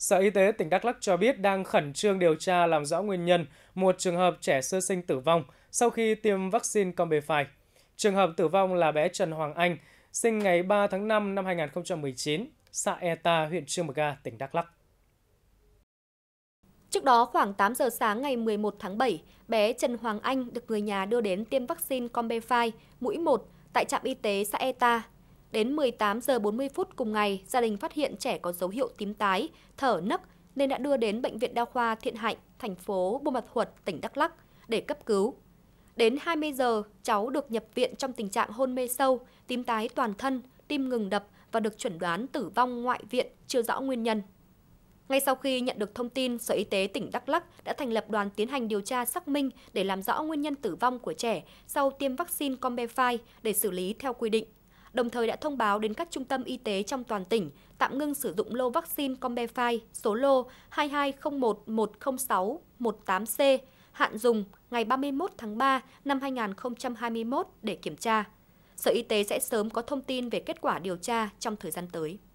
Sở Y tế tỉnh Đắk Lắk cho biết đang khẩn trương điều tra làm rõ nguyên nhân một trường hợp trẻ sơ sinh tử vong sau khi tiêm vaccine Combify. Trường hợp tử vong là bé Trần Hoàng Anh, sinh ngày 3 tháng 5 năm 2019, xã Eta, huyện Trương Mờ Ga, tỉnh Đắk Lắk. Trước đó, khoảng 8 giờ sáng ngày 11 tháng 7, bé Trần Hoàng Anh được người nhà đưa đến tiêm vaccine Combify mũi 1 tại trạm y tế xã Eta, Đến 18 giờ 40 phút cùng ngày, gia đình phát hiện trẻ có dấu hiệu tím tái, thở nấc nên đã đưa đến bệnh viện đa khoa Thiện Hạnh, thành phố Buôn Ma Thuột, tỉnh Đắk Lắk để cấp cứu. Đến 20 giờ, cháu được nhập viện trong tình trạng hôn mê sâu, tím tái toàn thân, tim ngừng đập và được chuẩn đoán tử vong ngoại viện chưa rõ nguyên nhân. Ngay sau khi nhận được thông tin, Sở Y tế tỉnh Đắk Lắk đã thành lập đoàn tiến hành điều tra xác minh để làm rõ nguyên nhân tử vong của trẻ sau tiêm vaccine Combefy để xử lý theo quy định đồng thời đã thông báo đến các trung tâm y tế trong toàn tỉnh tạm ngưng sử dụng lô vaccine Combefi số lô 220110618C hạn dùng ngày 31 tháng 3 năm 2021 để kiểm tra. Sở Y tế sẽ sớm có thông tin về kết quả điều tra trong thời gian tới.